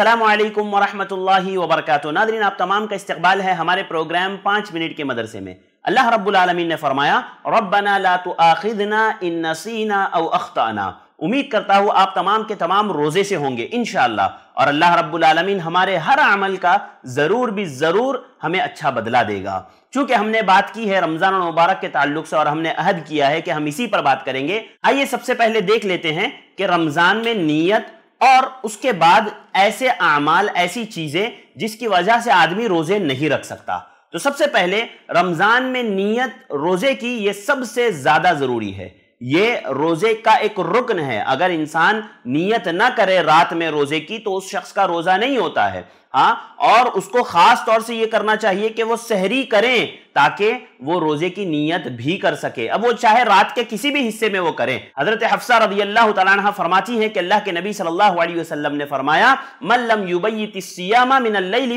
असलकम वरम वबरक नादरीन आप तमाम का इस्तबाल है हमारे प्रोग्राम पाँच मिनट के मदरसे में अल्लाह रब्बुलमीन ने फरमाया रब्बना ला आखिदना इन नसीना अख्ताना उम्मीद करता हूँ आप तमाम के तमाम रोज़े से होंगे इन और अल्लाह रबालमीन हमारे हर अमल का ज़रूर भी ज़रूर हमें अच्छा बदला देगा चूंकि हमने बात की है रमज़ान और मुबारक के ताल्लुक से और हमने अहद किया है कि हम इसी पर बात करेंगे आइए सबसे पहले देख लेते हैं कि रमज़ान में नीयत और उसके बाद ऐसे अमाल ऐसी चीजें जिसकी वजह से आदमी रोजे नहीं रख सकता तो सबसे पहले रमजान में नीयत रोजे की यह सबसे ज्यादा जरूरी है ये रोजे का एक रुकन है अगर इंसान नियत ना करे रात में रोजे की तो उस शख्स का रोजा नहीं होता है हाँ और उसको खास तौर से ये करना चाहिए कि वो सहरी करें ताकि वो रोजे की नीयत भी कर सके अब वो चाहे रात के किसी भी हिस्से में वो करें हजरत हफ्सा रबी अल्लाह तला फरमाती है कि अल्लाह के नबी सल्लल्लाहु अलैहि वसल्लम ने फरमाया मल्लम युबैतियामा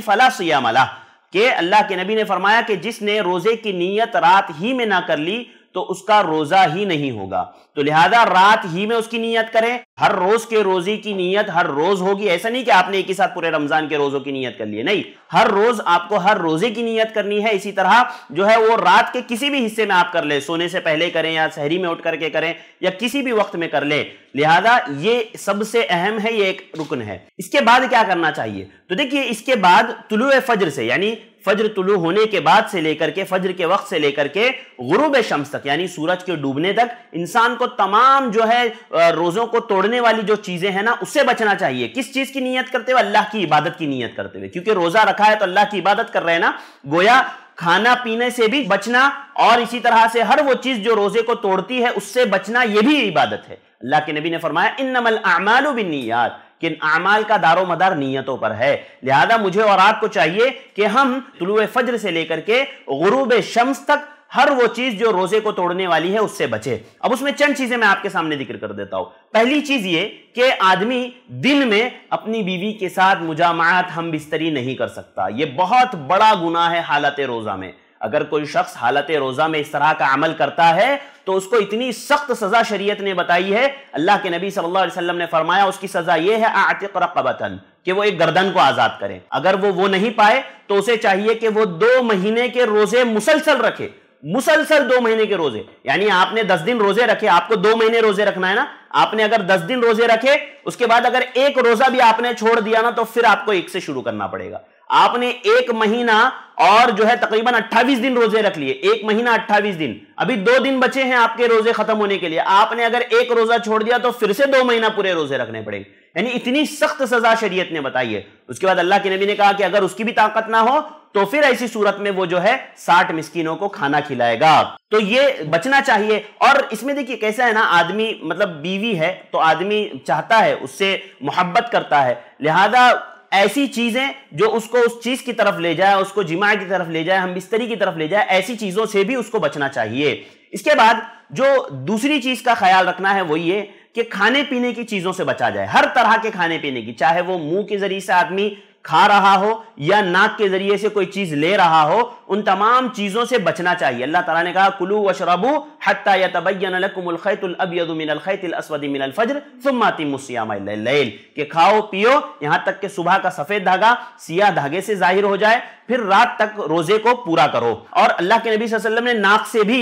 फला के अल्लाह के नबी ने फरमाया कि जिसने रोजे की नीयत रात ही में ना कर ली तो उसका रोजा ही नहीं होगा तो लिहाजा रात ही में उसकी नीयत करें हर रोज के रोजे की नीयत हर रोज होगी ऐसा नहीं कि आपने एक ही साथ पूरे रमजान के रोजों की नीयत कर ली नहीं हर रोज आपको हर रोजे की नीयत करनी है इसी तरह जो है वो रात के किसी भी हिस्से में आप कर ले सोने से पहले करें या शहरी में उठ करके करें या किसी भी वक्त में कर ले लिहाजा ये सबसे अहम है ये एक रुकन है इसके बाद क्या करना चाहिए तो देखिए इसके बाद तुलु फज्र से यानी फज्र तुलू होने के बाद से लेकर के फज्र के वक्त से लेकर के गुरूब शम्स तक यानी सूरज के डूबने तक इंसान को तमाम जो है रोज़ों को तोड़ने वाली जो चीज़ें हैं ना उससे बचना चाहिए किस चीज़ की नीयत करते हुए अल्लाह की इबादत की नीयत करते हुए क्योंकि रोज़ा रखा है तो अल्लाह की इबादत कर रहे हैं ना गोया खाना पीने से भी बचना और इसी तरह से हर वो चीज़ जो रोज़े को तोड़ती है उससे बचना यह भी इबादत है अल्लाह के नबी ने फरमाया इन नमल आमालू बिन नीयत कि अमाल का दारो मदार नीयतों पर है लिहाजा मुझे और आपको चाहिए कि हम तुलु फज्र से लेकर के गुरूब शम्स तक हर वो चीज जो रोजे को तोड़ने वाली है उससे बचे अब उसमें चंद चीजें मैं आपके सामने जिक्र कर देता हूं पहली चीज ये कि आदमी दिन में अपनी बीवी के साथ मुजामात हम बिस्तरी नहीं कर सकता ये बहुत बड़ा गुना है हालत रोजा में अगर कोई शख्स हालत रोजा में इस तरह का अमल करता है तो उसको इतनी सख्त सजा शरीयत ने बताई है अल्लाह के नबी सल्लल्लाहु अलैहि वसल्लम ने फरमाया उसकी सजा यह है आतिक रकबतन कि वो एक गर्दन को आजाद करे अगर वो वो नहीं पाए तो उसे चाहिए कि वो दो महीने के रोजे मुसलसल रखे मुसलसल दो महीने के रोजे यानी आपने दस दिन रोजे रखे आपको दो महीने रोजे रखना है ना आपने अगर दस दिन रोजे रखे उसके बाद अगर एक रोजा भी आपने छोड़ दिया ना तो फिर आपको एक से शुरू करना पड़ेगा आपने एक महीना और जो है तकरीबन 28 दिन रोजे रख लिए एक महीना 28 दिन अभी दो दिन बचे हैं आपके रोजे खत्म होने के लिए आपने अगर एक रोजा छोड़ दिया तो फिर से दो महीना पूरे रोजे रखने पड़ेंगे यानी इतनी सख्त सजा शरीयत ने बताई है उसके बाद अल्लाह के नबी ने कहा कि अगर उसकी भी ताकत ना हो तो फिर ऐसी सूरत में वो जो है साठ मिस्किनों को खाना खिलाएगा तो ये बचना चाहिए और इसमें देखिए कैसा है ना आदमी मतलब बीवी है तो आदमी चाहता है उससे मोहब्बत करता है लिहाजा ऐसी चीजें जो उसको उस चीज की तरफ ले जाए उसको जिमा की तरफ ले जाए हम बिस्तरी की तरफ ले जाए ऐसी चीजों से भी उसको बचना चाहिए इसके बाद जो दूसरी चीज का ख्याल रखना है वो ये कि खाने पीने की चीजों से बचा जाए हर तरह के खाने पीने की चाहे वो मुंह के जरिए से आदमी खा रहा हो या नाक के जरिए से कोई चीज ले रहा हो उन तमाम चीजों से बचना चाहिए अल्लाह तला ने कहा कुलू वशरबू हत्ता खाओ पियो यहां तक के सुबह का सफेद धागा सिया धागे से जाहिर हो जाए फिर रात तक रोजे को पूरा करो और अल्लाह के नबी वसल्लम ने नाक से भी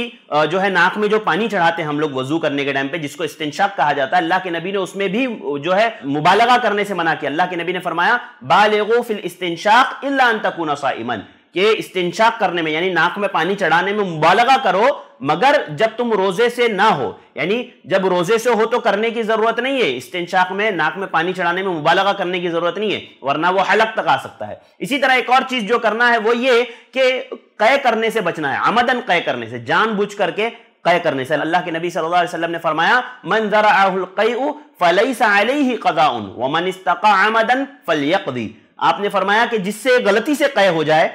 जो है नाक में जो पानी चढ़ाते हैं हम लोग वजू करने के टाइम पे जिसको इस्तेशाक कहा जाता है अल्लाह के नबी ने उसमें भी जो है मुबालगा करने से मना किया अल्लाह के नबी ने फरमाया बाल फिल इस्तेशाक इल्ला साइमन कि इस्तिनशा करने में यानी नाक में पानी चढ़ाने में मुबालगा करो मगर जब तुम रोजे से ना हो यानी जब रोजे से हो तो करने की जरूरत नहीं है इस्तिनशाक में नाक में पानी चढ़ाने में मुबालगा करने की जरूरत नहीं है वरना वो हलक तक आ सकता है इसी तरह एक और चीज जो करना है वो ये कि कय करने से बचना है आमदन कय करने से जानबूझ करके कय करने से अल्लाह के नबी सल्लल्लाहु अलैहि वसल्लम ने फरमाया मन जरा फलई आमदन फलयकदी आपने फरमाया कि जिससे गलती से कय हो जाए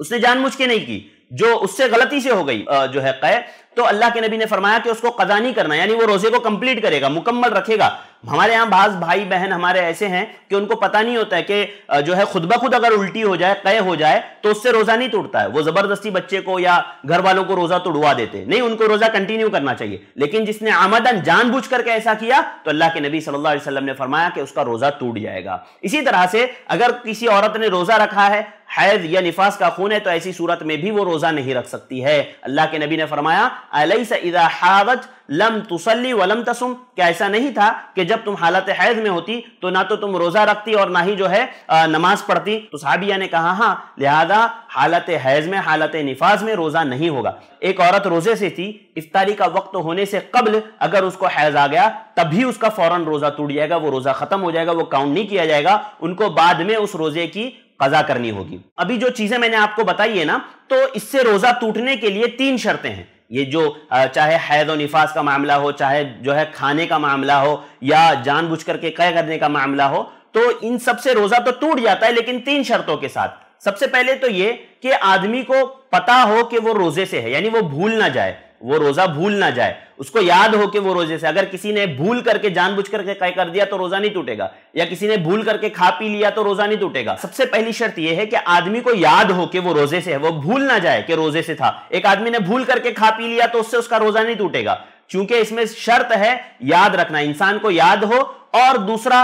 उसने जानबूझ के नहीं की जो उससे गलती से हो गई जो है कह तो अल्लाह के नबी ने फरमाया कि उसको कदा नहीं करना यानी वो रोजे को कंप्लीट करेगा मुकम्मल रखेगा हमारे यहाँ बाज भाई बहन हमारे ऐसे हैं कि उनको पता नहीं होता है कि जो है खुद ब खुद अगर उल्टी हो जाए कह हो जाए तो उससे रोजा नहीं टूटता है वो जबरदस्ती बच्चे को या घर वालों को रोजा तोड़वा देते नहीं उनको रोजा कंटिन्यू करना चाहिए लेकिन जिसने आमदन जानबूझ करके ऐसा किया तो अल्लाह के नबी सल्लल्लाहु अलैहि वसल्लम ने फरमाया कि उसका रोजा टूट जाएगा इसी तरह से अगर किसी औरत ने रोजा रखा है हैद या निफास का खून है तो ऐसी सूरत में भी वो रोज़ा नहीं रख सकती है अल्लाह के नबी ने फरमाया लम तुसली वलम तसुम क्या ऐसा नहीं था कि जब तुम हालत हैद में होती तो ना तो तुम रोज़ा रखती और ना ही जो है नमाज पढ़ती तो साहबिया ने कहा हाँ लिहाजा हालत हैज में हालत निफाज में रोज़ा नहीं होगा एक औरत रोज़े से थी इफ्तारी का वक्त होने से कबल अगर उसको हैज आ गया तभी उसका फ़ौरन रोज़ा टूट जाएगा वो रोज़ा ख़त्म हो जाएगा वो काउंट नहीं किया जाएगा उनको बाद में उस रोज़े की कजा करनी होगी अभी जो चीजें मैंने आपको बताई है ना तो इससे रोजा टूटने के लिए तीन शर्तें हैं ये जो चाहे हैद और निफास का मामला हो चाहे जो है खाने का मामला हो या बुझ करके कह करने का मामला हो तो इन सबसे रोजा तो टूट जाता है लेकिन तीन शर्तों के साथ सबसे पहले तो ये कि आदमी को पता हो कि वो रोजे से है यानी वो भूल ना जाए वो रोजा भूल ना जाए उसको याद हो के वो रोजे से अगर किसी ने भूल करके जानबूझ करके काय कर दिया तो रोजा नहीं टूटेगा या किसी ने भूल करके खा पी लिया तो रोजा नहीं टूटेगा सबसे पहली शर्त यह है कि आदमी को याद हो के वो रोजे से है वो भूल ना जाए कि रोजे से था एक आदमी ने भूल करके खा पी लिया तो उससे उसका रोजा नहीं टूटेगा चूंकि इसमें शर्त है याद रखना इंसान को याद हो और दूसरा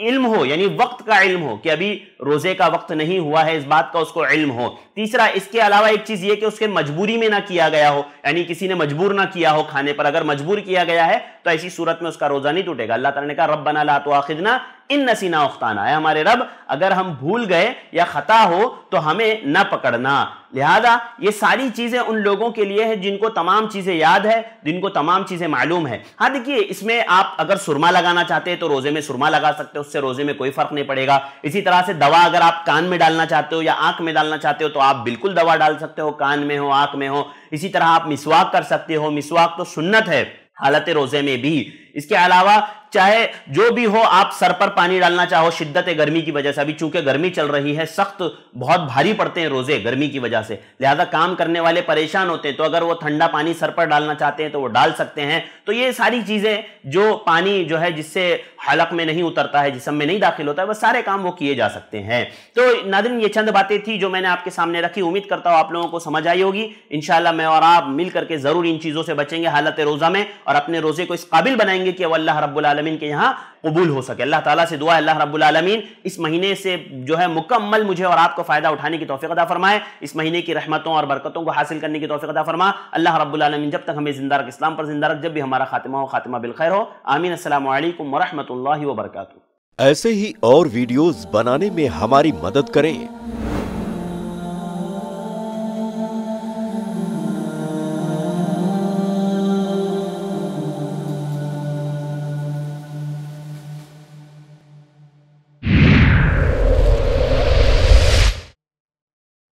इल्म हो यानी वक्त का इल्म हो कि अभी रोजे का वक्त नहीं हुआ है इस बात का उसको इल्म हो तीसरा इसके अलावा एक चीज ये कि उसके मजबूरी में ना किया गया हो यानी किसी ने मजबूर ना किया हो खाने पर अगर मजबूर किया गया है तो ऐसी सूरत में उसका रोजा नहीं टूटेगा अल्लाह तला ने कहा रब बना ला तो आखिदना इन नसीना उख्ताना है हमारे रब अगर हम भूल गए या खता हो तो हमें न पकड़ना लिहाजा ये सारी चीज़ें उन लोगों के लिए है जिनको तमाम चीज़ें याद है जिनको तमाम चीज़ें मालूम है हाँ देखिए इसमें आप अगर सुरमा लगाना चाहते हैं तो तो रोजे में सुरमा लगा सकते हो उससे रोजे में कोई फर्क नहीं पड़ेगा इसी तरह से दवा अगर आप कान में डालना चाहते हो या आंख में डालना चाहते हो तो आप बिल्कुल दवा डाल सकते हो कान में हो आंख में हो इसी तरह आप मिसवाक कर सकते हो मिसवाक तो सुन्नत है हालत रोजे में भी इसके अलावा चाहे जो भी हो आप सर पर पानी डालना चाहो शिद्दत गर्मी की वजह से अभी चूंकि गर्मी चल रही है सख्त बहुत भारी पड़ते हैं रोजे गर्मी की वजह से लिहाजा काम करने वाले परेशान होते हैं तो अगर वो ठंडा पानी सर पर डालना चाहते हैं तो वो डाल सकते हैं तो ये सारी चीजें जो पानी जो है जिससे हलक में नहीं उतरता है जिसम में नहीं दाखिल होता है वह सारे काम वो किए जा सकते हैं तो नादिन ये चंद बातें थी जो मैंने आपके सामने रखी उम्मीद करता हूँ आप लोगों को समझ आई होगी इनशाला मैं और आप मिल करके जरूर इन चीजों से बचेंगे हालत रोजा में और अपने रोजे को इस काबिल बनाएंगे कि अल्लाह रब्बुल रबालमीन के यहाँ कबूल हो सके अल्लाह ताला से दुआ अल्लाह रब्बुल रबालमीन इस महीने से जो है मुकम्मल मुझे और आपको फ़ायदा उठाने की तोफ़ी अदा फरमाए इस महीने की रहमतों और बरकतों को हासिल करने की तोफ़ी अदा फरमा अल्लाह रब्बुल रबालमीन जब तक हमें जिंदा रख इस्लाम पर जिंदा रख जब भी हमारा खात्मा हो खातिमा बिलखैर हो आमीन असल वरहमल वर्का ऐसे ही और वीडियोज़ बनाने में हमारी मदद करें